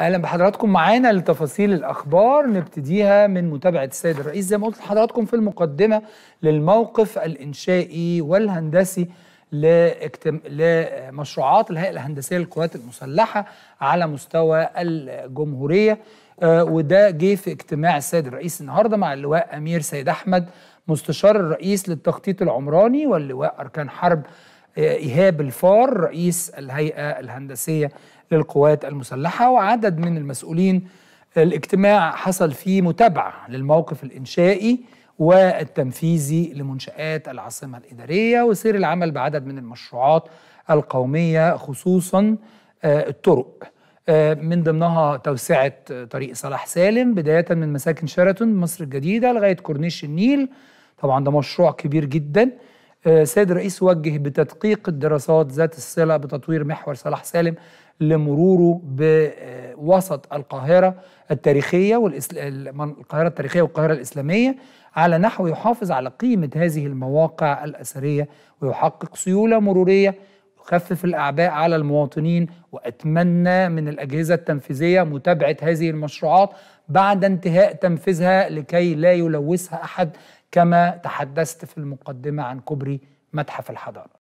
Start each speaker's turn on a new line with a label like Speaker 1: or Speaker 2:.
Speaker 1: اهلا بحضراتكم معانا لتفاصيل الاخبار نبتديها من متابعه السيد الرئيس زي ما قلت لحضراتكم في المقدمه للموقف الانشائي والهندسي لمشروعات الهيئه الهندسيه للقوات المسلحه على مستوى الجمهوريه آه، وده جه في اجتماع السيد الرئيس النهارده مع اللواء امير سيد احمد مستشار الرئيس للتخطيط العمراني واللواء اركان حرب آه، ايهاب الفار رئيس الهيئه الهندسيه للقوات المسلحة وعدد من المسؤولين الاجتماع حصل فيه متابعة للموقف الإنشائي والتنفيذي لمنشآت العاصمة الإدارية وسير العمل بعدد من المشروعات القومية خصوصا آه، الطرق آه، من ضمنها توسعة طريق صلاح سالم بداية من مساكن شيراتون مصر الجديدة لغاية كورنيش النيل طبعا ده مشروع كبير جدا السيد آه، الرئيس وجه بتدقيق الدراسات ذات الصله بتطوير محور صلاح سالم لمروره بوسط القاهره التاريخيه القاهره التاريخيه والقاهره الاسلاميه على نحو يحافظ على قيمه هذه المواقع الاثريه ويحقق سيوله مروريه ويخفف الاعباء على المواطنين واتمنى من الاجهزه التنفيذيه متابعه هذه المشروعات بعد انتهاء تنفيذها لكي لا يلوثها احد كما تحدثت في المقدمة عن كوبري متحف الحضارة